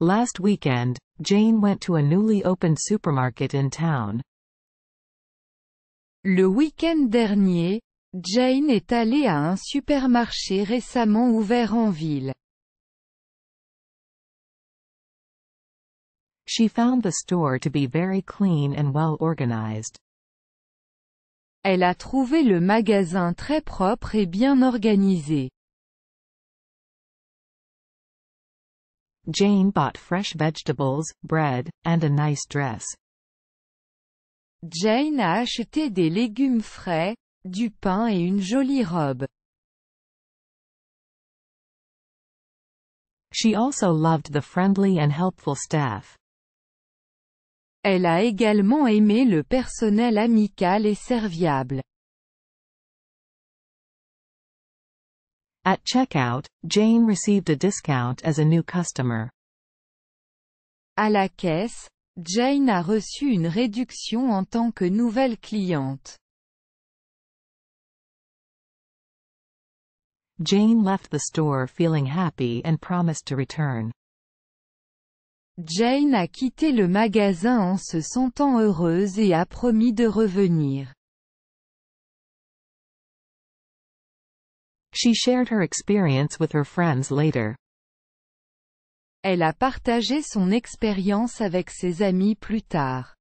Last weekend, Jane went to a newly opened supermarket in town. Le week-end dernier, Jane est allée à un supermarché récemment ouvert en ville. She found the store to be very clean and well organized. Elle a trouvé le magasin très propre et bien organisé. Jane bought fresh vegetables, bread, and a nice dress. Jane a acheté des légumes frais, du pain et une jolie robe. She also loved the friendly and helpful staff. Elle a également aimé le personnel amical et serviable. At checkout, Jane received a discount as a new customer. À la caisse, Jane a reçu une réduction en tant que nouvelle cliente. Jane left the store feeling happy and promised to return. Jane a quitté le magasin en se sentant heureuse et a promis de revenir. She shared her experience with her friends later. Elle a partagé son expérience avec ses amis plus tard.